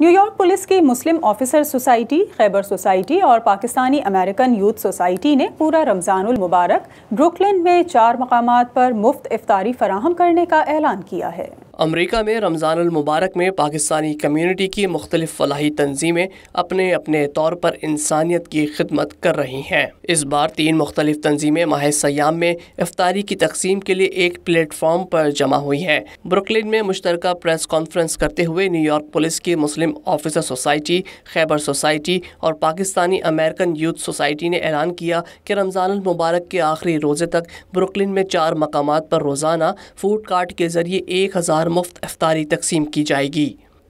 New York police की Muslim officer society Khyber society और Pakistani American youth society ने पूरा रमज़ानुल मुबारक ब्रुकलिन में चार मकाम पर मुफ्त इफ्तारी फराहम करने का ऐलान किया है अमरीका में रमज़ान मुबारक में पाकिस्तानी कम्यूनिटी की मुख्तलिफ फलाही तनजीमें अपने अपने तौर पर इंसानियत की खिदमत कर रही हैं इस बार तीन मुख्तलिफ तनजीमें माह सयाम में इफ्तारी की तकसीम के लिए एक प्लेटफॉर्म पर जमा हुई हैं ब्रुकलिन में मुश्तर प्रेस कॉन्फ्रेंस करते हुए न्यूयॉर्क पुलिस की Muslim officer society Khyber society और पाकिस्तानी अमेरिकन यूथ सोसाइटी ने ऐलान किया कि रमज़ान मुबारक के आखिरी रोज़े तक ब्रुकलिन में चार मकाम पर रोज़ाना फूड कार्ट के ज़रिए एक हज़ार और मुफ्त अफ्तारी तकसीम की जाएगी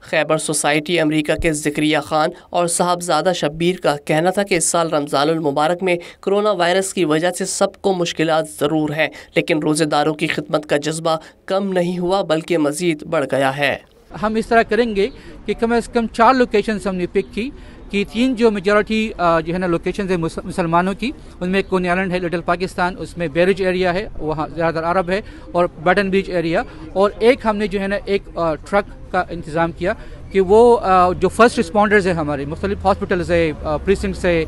खैबर सोसाइटी अमेरिका के जिक्रिया खान और साहबजादा शब्बीर का कहना था कि इस साल रमज़ानमबारक में कोरोना वायरस की वजह से सबको मुश्किल ज़रूर हैं लेकिन रोज़ेदारों की खिदमत का जज्बा कम नहीं हुआ बल्कि मज़ीद बढ़ गया है हम इस तरह करेंगे कि कम अज़ कम चार लोकेशन हमने पिक की कि तीन जो मेजॉरिटी जो है ना लोकेशन है मुसलमानों की उनमें कोनी आइलैंड है लिटिल पाकिस्तान उसमें बैरिज एरिया है वहाँ ज़्यादातर अरब है और बटन बीच एरिया और एक हमने जो है ना एक ट्रक का इंतज़ाम किया कि वो जो फर्स्ट रिस्पॉन्डर्स है हमारे मुख्तलिफ हॉस्पिटल्स है प्रिसिंक्ट्स है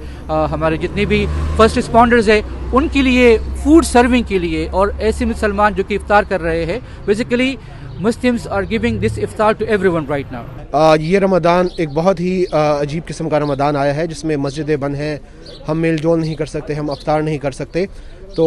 हमारे जितने भी फर्स्ट रिस्पॉन्डर्स है उनके लिए फूड सर्विंग के लिए और ऐसे मुसलमान जो कि इफ्तार कर रहे हैं basically Muslims are giving this iftar to everyone right now. ये रमदान एक बहुत ही अजीब किस्म का रमदान आया है जिसमें मस्जिदें बंद हैं हम मेल जोल नहीं कर सकते हम अफतार नहीं कर सकते तो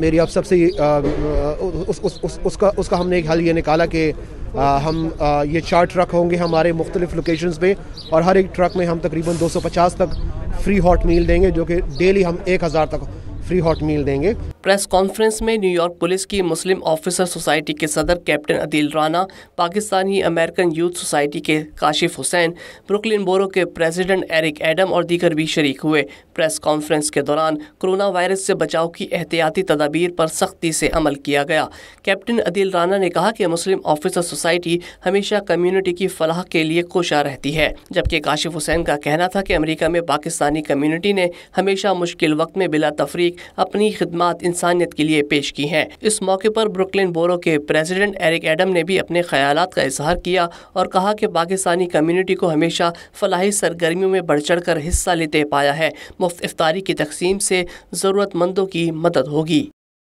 मेरी आप सबसे उस, उस, उस, उसका उसका हमने एक हल ये निकाला कि आ, हम आ, ये चार ट्रक होंगे हमारे मुख्तलिफ लोकेशन पे और हर एक ट्रक में हम तकरीबन 250 तक फ्री हॉट मील देंगे जो कि डेली हम 1000 तक फ्री हॉट मील देंगे प्रेस कॉन्फ्रेंस में न्यूयॉर्क पुलिस की मुस्लिम ऑफिसर सोसाइटी के सदर captain Adeel Rana Pakistani American youth society के काशिफ हुसैन ब्रुकलिन बोरो के प्रेसिडेंट एरिक एडम और दीगर भी शरीक हुए प्रेस कॉन्फ्रेंस के दौरान कोरोना वायरस से बचाव की एहतियाती तदाबीर पर सख्ती से अमल किया गया कैप्टन अदील राना ने कहा कि मुस्लिम ऑफिसर सोसाइटी हमेशा कम्यूनिटी की फलाह के लिए कोशा रहती है जबकि काशिफ हुसैन का कहना था कि अमरीका में पाकिस्तानी कम्यूनिटी ने हमेशा मुश्किल वक्त में बिला तफरीक अपनी खदमात इंसानियत के लिए पेश की हैं इस मौके पर ब्रुकलिन बोरो के प्रेसिडेंट एरिक एडम ने भी अपने ख्याल का इजहार किया और कहा कि पाकिस्तानी कम्यूनिटी को हमेशा फलाही सरगर्मियों में बढ़ चढ़ कर हिस्सा लेते पाया है मुफ्त इफ्तारी की तकसीम से ज़रूरतमंदों की मदद होगी